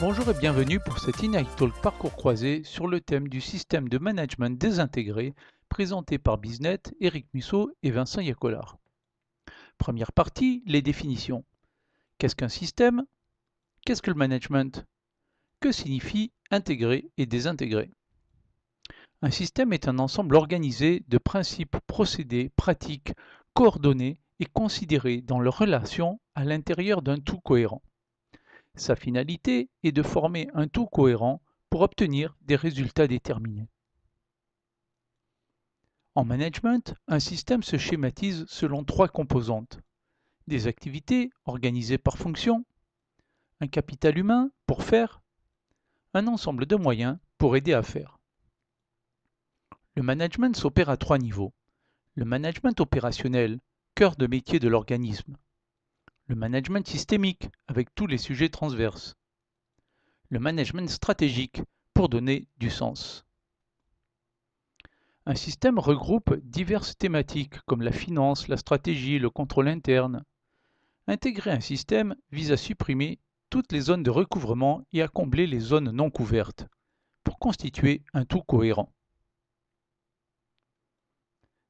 Bonjour et bienvenue pour cet Inact Talk parcours croisé sur le thème du système de management désintégré présenté par Biznet, Eric Musso et Vincent Yacolard. Première partie, les définitions. Qu'est-ce qu'un système Qu'est-ce que le management Que signifie intégrer et désintégrer Un système est un ensemble organisé de principes, procédés, pratiques, coordonnées et considérés dans leur relation à l'intérieur d'un tout cohérent. Sa finalité est de former un tout cohérent pour obtenir des résultats déterminés. En management, un système se schématise selon trois composantes. Des activités organisées par fonction, un capital humain pour faire, un ensemble de moyens pour aider à faire. Le management s'opère à trois niveaux. Le management opérationnel, cœur de métier de l'organisme le management systémique avec tous les sujets transverses, le management stratégique pour donner du sens. Un système regroupe diverses thématiques comme la finance, la stratégie, le contrôle interne. Intégrer un système vise à supprimer toutes les zones de recouvrement et à combler les zones non couvertes pour constituer un tout cohérent.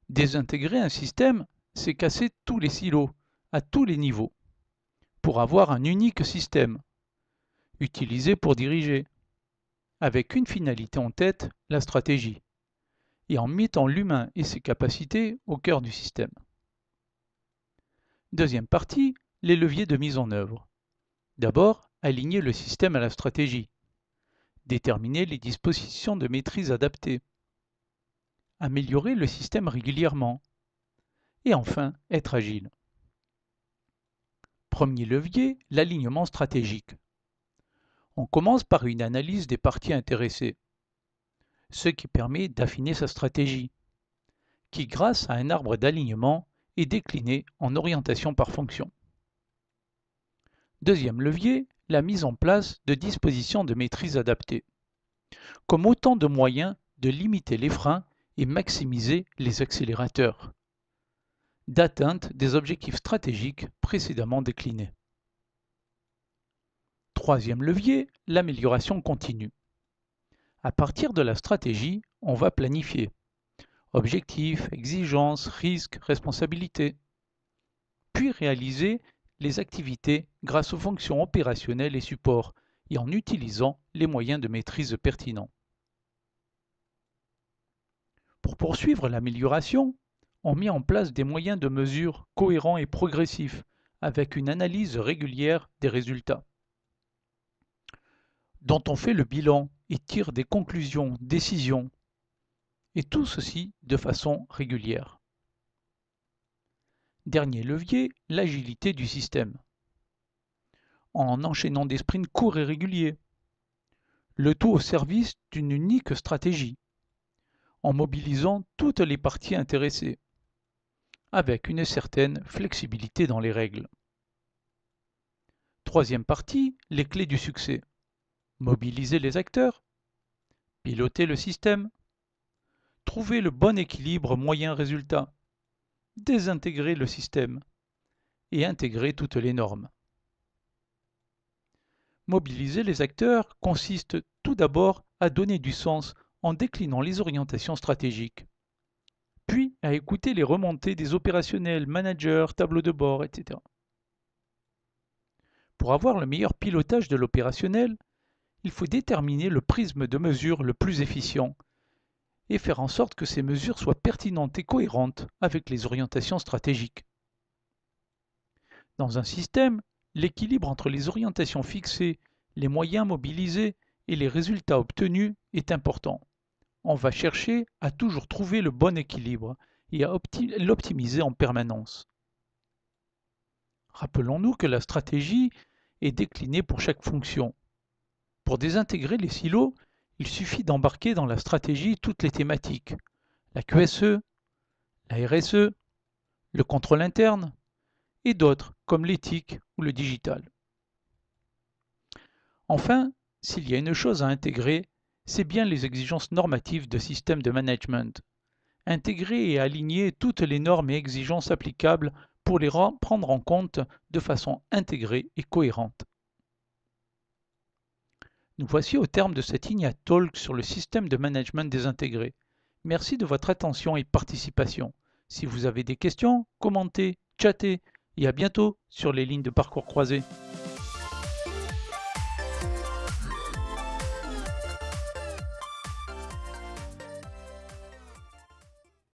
Désintégrer un système, c'est casser tous les silos, à tous les niveaux, pour avoir un unique système, utilisé pour diriger, avec une finalité en tête, la stratégie, et en mettant l'humain et ses capacités au cœur du système. Deuxième partie, les leviers de mise en œuvre. D'abord, aligner le système à la stratégie. Déterminer les dispositions de maîtrise adaptées. Améliorer le système régulièrement. Et enfin, être agile. Premier levier, l'alignement stratégique. On commence par une analyse des parties intéressées, ce qui permet d'affiner sa stratégie, qui grâce à un arbre d'alignement est décliné en orientation par fonction. Deuxième levier, la mise en place de dispositions de maîtrise adaptées, comme autant de moyens de limiter les freins et maximiser les accélérateurs d'atteinte des objectifs stratégiques précédemment déclinés. Troisième levier, l'amélioration continue. À partir de la stratégie, on va planifier. Objectifs, exigences, risques, responsabilités. Puis réaliser les activités grâce aux fonctions opérationnelles et supports et en utilisant les moyens de maîtrise pertinents. Pour poursuivre l'amélioration, on mis en place des moyens de mesure cohérents et progressifs, avec une analyse régulière des résultats, dont on fait le bilan et tire des conclusions, décisions, et tout ceci de façon régulière. Dernier levier, l'agilité du système. En enchaînant des sprints courts et réguliers, le tout au service d'une unique stratégie, en mobilisant toutes les parties intéressées avec une certaine flexibilité dans les règles. Troisième partie, les clés du succès. Mobiliser les acteurs, piloter le système, trouver le bon équilibre moyen-résultat, désintégrer le système et intégrer toutes les normes. Mobiliser les acteurs consiste tout d'abord à donner du sens en déclinant les orientations stratégiques à écouter les remontées des opérationnels, managers, tableaux de bord, etc. Pour avoir le meilleur pilotage de l'opérationnel, il faut déterminer le prisme de mesure le plus efficient et faire en sorte que ces mesures soient pertinentes et cohérentes avec les orientations stratégiques. Dans un système, l'équilibre entre les orientations fixées, les moyens mobilisés et les résultats obtenus est important. On va chercher à toujours trouver le bon équilibre et à l'optimiser en permanence. Rappelons-nous que la stratégie est déclinée pour chaque fonction. Pour désintégrer les silos, il suffit d'embarquer dans la stratégie toutes les thématiques, la QSE, la RSE, le contrôle interne et d'autres comme l'éthique ou le digital. Enfin, s'il y a une chose à intégrer, c'est bien les exigences normatives de systèmes de management, intégrer et aligner toutes les normes et exigences applicables pour les prendre en compte de façon intégrée et cohérente. Nous voici au terme de cette à Talk sur le système de management désintégré. Merci de votre attention et participation. Si vous avez des questions, commentez, chattez et à bientôt sur les lignes de parcours croisés.